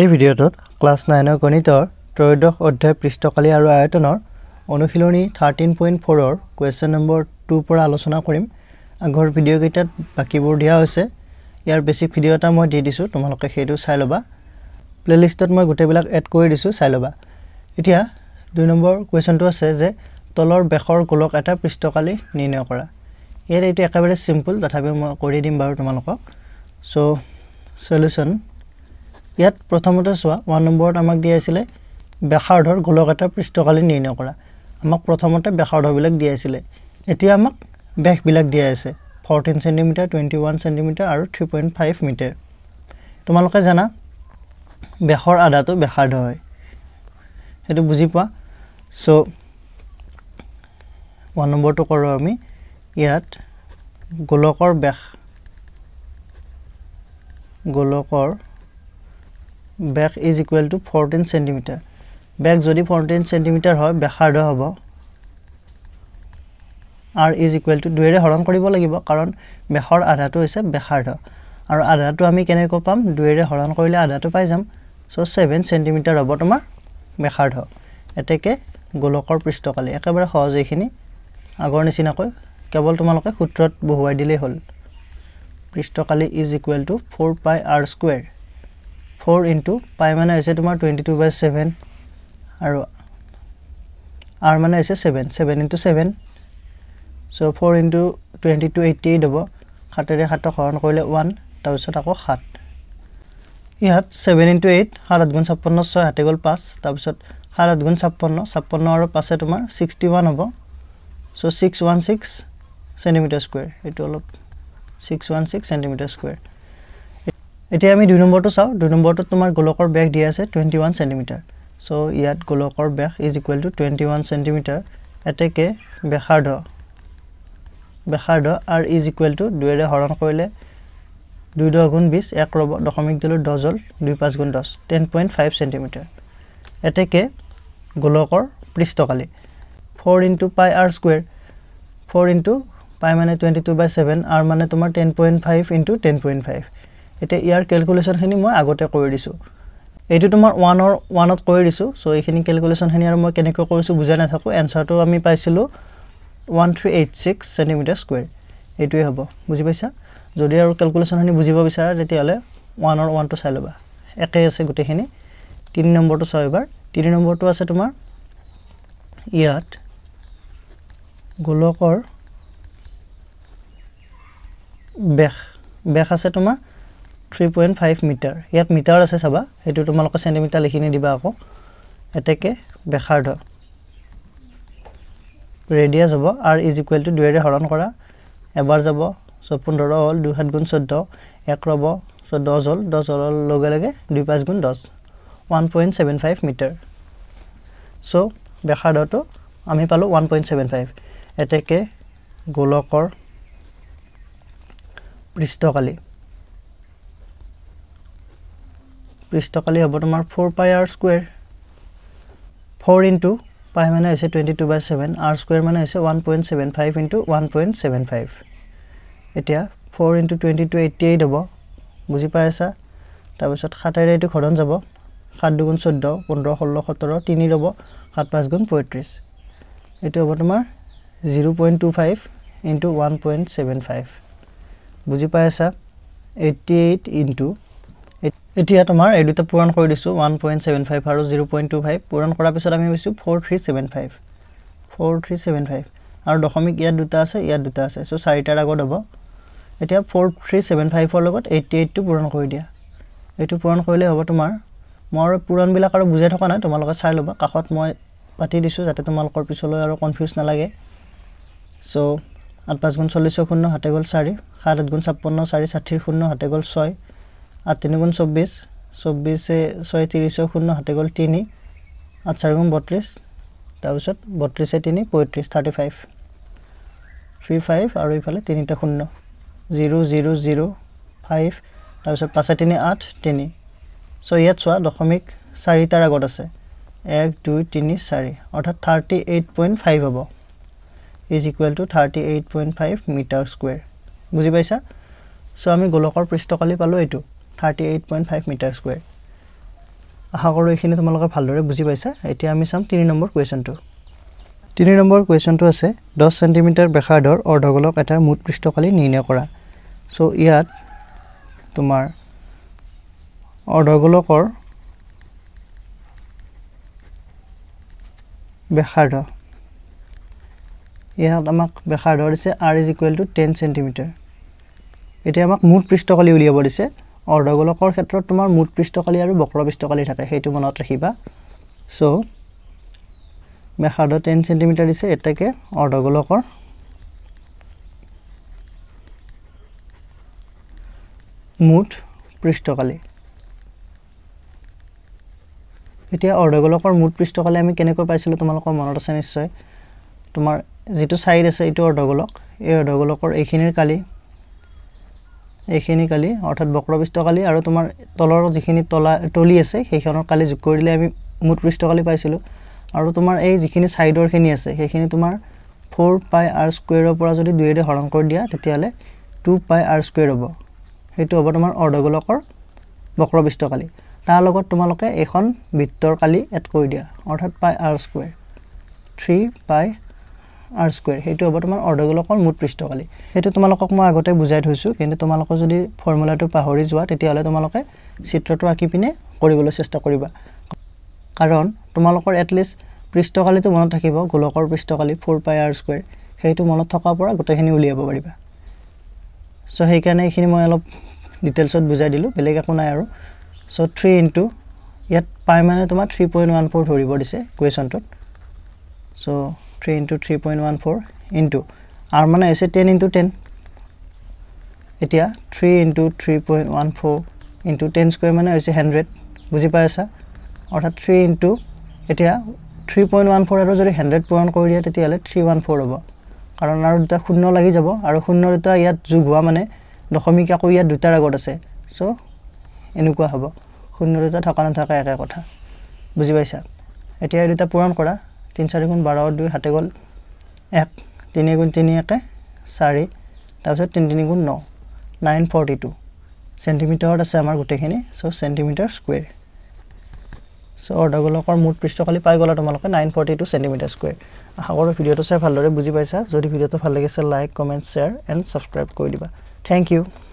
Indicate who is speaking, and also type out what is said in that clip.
Speaker 1: এই ভিডিঅ'টোত ক্লাছ নাইনৰ গণিতৰ ত্ৰয়োদশ অধ্যায় পৃষ্ঠকালী আৰু আয়তনৰ অনুশীলনী থাৰ্টিন পইণ্ট ফ'ৰৰ কুৱেশ্যন নম্বৰ টুৰ পৰা আলোচনা কৰিম আগৰ ভিডিঅ'কেইটাত বাকীবোৰ দিয়া হৈছে ইয়াৰ বেছিক ভিডিঅ' এটা মই দি দিছোঁ তোমালোকে সেইটো চাই ল'বা প্লে'লিষ্টত মই গোটেইবিলাক এড কৰি দিছোঁ চাই ল'বা এতিয়া দুই নম্বৰ কুৱেশ্যনটো আছে যে তলৰ বেশৰ গোলক এটা পৃষ্ঠকালী নিৰ্ণয় কৰা ইয়াত এইটো একেবাৰে চিম্পুল তথাপিও মই কৰি দিম বাৰু তোমালোকক চ' চলিউশ্যন ইয়াত প্ৰথমতে চোৱা ওৱান নম্বৰত আমাক দিয়াইছিলে বেসাৰ্ধৰ এটা পৃষ্ঠকালীন নিৰ্ণয় কৰা আমাক প্ৰথমতে বেসাৰ্ধবিলাক দিয়াইছিলে এতিয়া আমাক বেসবিলাক দিয়াই আছে fourteen centimetre twenty one centimetre আৰু থ্ৰী পইণ্ট ফাইভ মিটাৰ তোমালোকে জানা বেসৰ আধাটো বেসাৰ্ধ হয় সেইটো বুজি পোৱা চ' ওৱান নম্বৰটো কৰোঁ আমি ইয়াত গোলকৰ বেস গোলকৰ বেক is equal to fourteen centimetre বেক যদি ফৰ্টিন চেণ্টিমিটাৰ হয় বেসাৰ্ধ হ'ব আৰ ইজ ইকুৱেল টু দুয়েৰে হৰণ কৰিব লাগিব কাৰণ বেহৰ আধাটো হৈছে বেসাৰ্ধ আৰু আধাটো আমি কেনেকৈ পাম দুয়েৰে হৰণ কৰিলে আধাটো পাই যাম চ' ছেভেন চেণ্টিমিটাৰ হ'ব তোমাৰ বেসাৰ্ধ এতেকে গোলকৰ পৃষ্ঠকালী একেবাৰে সহজ এইখিনি আগৰ নিচিনাকৈ কেৱল তোমালোকে সূত্ৰত বহুৱাই দিলেই হ'ল পৃষ্ঠকালী is equal to four pi R square four into pi মানে হৈছে তোমাৰ টুৱেণ্টি টু বাই ছেভেন আৰু আৰ মানে হৈছে seven seven into seven so' four into twenty two eighty eight হ'ব সাতেৰে সাতক হৰণ কৰিলে ওৱান তাৰপিছত আকৌ সাত ইয়াত ছেভেন ইণ্টু এইট সাত আঠ গুণ ছাপন্ন ছয় হাতে গ'ল পাঁচ তাৰপিছত সাত আঠ গুণ ছাপন্ন ছাপন্ন আৰু পাছে তোমাৰ ছিক্সটি ওৱান হ'ব so' six one six centimetre square এইটো অলপ six one six centimetre square এতিয়া আমি দুই নম্বৰটো চাওঁ দুই নম্বৰটোত তোমাৰ গোলকৰ বেগ দিয়া আছে টুৱেণ্টি ওৱান চেণ্টিমিটাৰ চ' ইয়াত গোলকৰ বেগ is equal to twenty one centimetre এতেকে বেসাৰ্ধ বেসাৰ্ধ আৰ ইজ ইকুৱেল টু দুয়েৰে হৰণ কৰিলে দুই দহ গুণ বিছ এক ৰ'ব দশমিক দিলোঁ দহ জ'ল দুই পাঁচ গুণ দহ টেন পইণ্ট ফাইভ চেণ্টিমিটাৰ এতেকে গোলকৰ পৃষ্ঠকালি four into pi R square four into pi মানে twenty two by seven R মানে তোমাৰ ten point five into ten point five এতিয়া ইয়াৰ কেলকুলেশ্যনখিনি মই আগতে কৰি দিছোঁ এইটো তোমাৰ ওৱানৰ ওৱানত কৰি দিছোঁ চ' এইখিনি কেলকুলেশ্যনখিনি আৰু মই কেনেকৈ কৰিছোঁ বুজাই নাথাকোঁ এনচাৰটো আমি পাইছিলোঁ one three eight six centimetre square এইটোৱে হ'ব বুজি পাইছা যদি আৰু কেলকুলেশ্যনখিনি বুজিব বিচাৰা তেতিয়াহ'লে ওৱানৰ ওৱানটো চাই ল'বা একেই আছে গোটেইখিনি তিনি নম্বৰটো চাওঁ এবাৰ তিনি নম্বৰটো আছে তোমাৰ ইয়াত গোলকৰ বেশ বেশ আছে তোমাৰ থ্ৰী পইণ্ট ফাইভ মিটাৰ ইয়াত মিটাৰ আছে চাবা সেইটো তোমালোকে চেণ্টিমিটাৰ লিখি নিদিবা আকৌ এতেকে বেখাৰ্ধ ৰেডিয়াছ হ'ব আৰ ইজ ইকুৱেল টু দুয়েৰে হৰণ কৰা এবাৰ যাব চব পোন্ধৰ হ'ল দুই সাত গুণ চৈধ্য এক ৰ'ব চ' দহ হ'ল দহ হ'ল লগে লগে দুই পাঁচ গুণ দহ one point seven five metre চ' বেখাৰ্ধটো আমি পালোঁ ওৱান পইণ্ট ছেভেন ফাইভ এতেকে গোলকৰ পৃষ্ঠকালী পৃষ্ঠকালি হ'ব তোমাৰ four pi R square four into pi মানে হৈছে twenty two by seven r square মানে হৈছে one point seven five into one point seven five এতিয়া four into twenty two eighty eight হ'ব বুজি পাই আছা তাৰপিছত সাতেৰে এইটো ঘৰণ যাব সাত দুগুণ চৈধ্য পোন্ধৰ ষোল্ল সোতৰ তিনি ৰ'ব সাত পাঁচ গুণ পঁয়ত্ৰিছ এইটো হ'ব তোমাৰ zero' point two five into one point seven five বুজি পাই আছা এইটি এইট ইণ্টু এতিয়া তোমাৰ এই দুটা পূৰণ কৰি দিছোঁ ওৱান পইণ্ট চেভেন ফাইভ আৰু জিৰ' পইণ্ট টু ফাইভ পূৰণ কৰাৰ পিছত আমি পাইছোঁ four three seven five four three seven five আৰু দশমিক ইয়াত দুটা আছে ইয়াত দুটা আছে চ' চাৰিটাৰ আগত হ'ব এতিয়া ফ'ৰ থ্ৰী ছেভেন ফাইভৰ লগত এইটি এইটটো পূৰণ কৰি দিয়া এইটো পূৰণ কৰিলেই হ'ব তোমাৰ মই আৰু পূৰণবিলাক আৰু বুজাই থকা নাই তোমালোকে চাই ল'বা কাষত মই পাতি দিছোঁ যাতে তোমালোকৰ পিছলৈ আৰু কনফিউজ নালাগে চ' আঠ পাঁচ গুণ চল্লিছ শূন্য হাতে গ'ল চাৰি সাত আঠ গুণ ছাপন্ন চাৰি ষাঠিৰ শূন্য হাতে গ'ল ছয় আৰু তিনিগুণ চৌব্বিছ চৌব্বিছে ছয় ত্ৰিছ শূন্য হাতে গ'ল তিনি আঠ চাৰিগুণ বত্ৰিছ তাৰপিছত বত্ৰিছে তিনি পঁয়ত্ৰিছ থাৰ্টি ফাইভ থ্ৰী ফাইভ আৰু ইফালে তিনিতে শূন্য জিৰ' জিৰ' জিৰ' ফাইভ তাৰপিছত পাঁচে তিনি আঠ তিনি ছ' ইয়াত চোৱা দশমিক চাৰিটাৰ আগত আছে এক দুই তিনি চাৰি অৰ্থাৎ থাৰ্টি এইট পইণ্ট ফাইভ হ'ব is equal to thirty eight point five metre square বুজি পাইছা ছ' আমি গোলকৰ পৃষ্ঠকালি পালোঁ এইটো thirty eight point five metre square আশা কৰোঁ এইখিনি তোমালোকে ভালদৰে বুজি পাইছা এতিয়া আমি চাম তিনি নম্বৰ কুৱেশ্যনটো তিনি নম্বৰ কুৱেশ্যনটো আছে দহ চেণ্টিমিটাৰ ব্যাসাৰ্ধৰ অৰ্ধগোলক এটা মুঠ পৃষ্ঠকালি নিৰ্ণয় কৰা চ' ইয়াত তোমাৰ অৰ্ধগোলকৰ ব্যাসাৰ্ধ ইয়াত আমাক ব্যাসাৰ্ধ দিছে r is equal to ten centimetre এতিয়া আমাক মুঠ পৃষ্ঠকালি উলিয়াব দিছে অৰ্ধগোলকৰ ক্ষেত্ৰত তোমাৰ মুঠ পৃষ্ঠকালী আৰু বক্ৰ পৃষ্ঠকালী থাকে সেইটো মনত ৰাখিবা চ' ব্যাসাৰ্ধ টেন চেণ্টিমিটাৰ দিছে এতেকে অৰ্ধগোলকৰ মুঠ পৃষ্ঠকালী এতিয়া অৰ্ধগোলকৰ মুঠ পৃষ্ঠকালী আমি কেনেকৈ পাইছিলোঁ তোমালোকৰ মনত আছে নিশ্চয় তোমাৰ যিটো ছাইড আছে এইটো অৰ্ধগোলক এই অৰ্ধগোলকৰ এইখিনিৰ কালি এইখিনি কালি অৰ্থাৎ বক্ৰপৃষ্ঠ কালি আৰ তোমাৰ তলৰ যিখিনি তলা তলি আছে সেইখনৰ কালি যোগ কৰি দিলে আমি মুঠ পৃষ্ঠকালি পাইছিলোঁ আৰু তোমাৰ এই যিখিনি সাইডৰ আছে সেইখিনি তোমাৰ ফ'ৰ পাই আৰ আৰ পৰা যদি দুয়েৰে হৰণ কৰি দিয়া তেতিয়াহ'লে টু পাই আৰ স্কুৱেৰ হব সেইটো হব তোমাৰ অৰ্ধগোলকৰ বক্ৰপৃষ্ঠ কালি লগত তোমালোকে এইখন বৃত্তৰ কালি এড কৰি দিয়া অৰ্থাৎ pi R square three pi R square সেইটো হ'ব তোমাৰ অৰ্ধগোলকৰ মুঠ পৃষ্ঠকালি সেইটো তোমালোকক মই আগতে বুজাই থৈছোঁ কিন্তু তোমালোকৰ যদি ফৰ্মুলাটো পাহৰি যোৱা তেতিয়াহ'লে তোমালোকে চিত্ৰটো আঁকি পিনে কৰিবলৈ চেষ্টা কৰিবা কাৰণ তোমালোকৰ এটলিষ্ট পৃষ্ঠকালিটো মনত থাকিব গোলকৰ পৃষ্ঠকালি ফ'ৰ পাই আৰ স্কুৱেৰ সেইটো মনত থকাৰ পৰা গোটেইখিনি উলিয়াব পাৰিবা চ' সেইকাৰণে এইখিনি মই অলপ ডিটেইলছত বুজাই দিলোঁ বেলেগ একো নাই আৰু চ' থ্ৰী ইনটু ইয়াত পাই মানে তোমাৰ থ্ৰী পইণ্ট ওৱান ফ'ৰ ধৰিব দিছে কুৱেশ্যনটোত চ' three into three point one four into r মানে হৈছে টেন ইণ্টু টেন এতিয়া three into three point one four into ten square মানে হৈছে হাণ্ড্ৰেড বুজি পাই আছা অৰ্থাৎ থ্ৰী ইণ্টু এতিয়া থ্ৰী পইণ্ট ওৱান ফ'ৰ আৰু যদি হাণ্ড্ৰেড পূৰণ কৰি দিয়ে তেতিয়াহ'লে থ্ৰী ওৱান ফ'ৰ হ'ব কাৰণ আৰু দুটা শূন্য লাগি যাব আৰু শূন্য দুটা ইয়াত যোগ হোৱা মানে দশমিক আকৌ ইয়াত দুটাৰ আগত আছে চ' এনেকুৱা হ'ব শূন্য দুটা থকা নথকা একে কথা বুজি পাইছা এতিয়া এই দুটা পূৰণ কৰা তিনি চাৰি গুণ বাৰ দুই হাতে গ'ল এক তিনি গুণ তিনি একে চাৰি তাৰপিছত তিনি তিনি গুণ ন নাইন ফৰ্টি টু চেণ্টিমিটাৰত আছে আমাৰ গোটেইখিনি চ' চেণ্টিমিটাৰ স্কুৱেৰ চ' অৰ্ধগোলকৰ মুঠ পৃষ্ঠকালি পাই গ'লা তোমালোকে nine forty two centimetre square আশা কৰোঁ ভিডিঅ'টো চাই ভালদৰে বুজি পাইছা যদি ভিডিঅ'টো ভাল লাগিছে like comment share and subscribe কৰি দিবা থেংক ইউ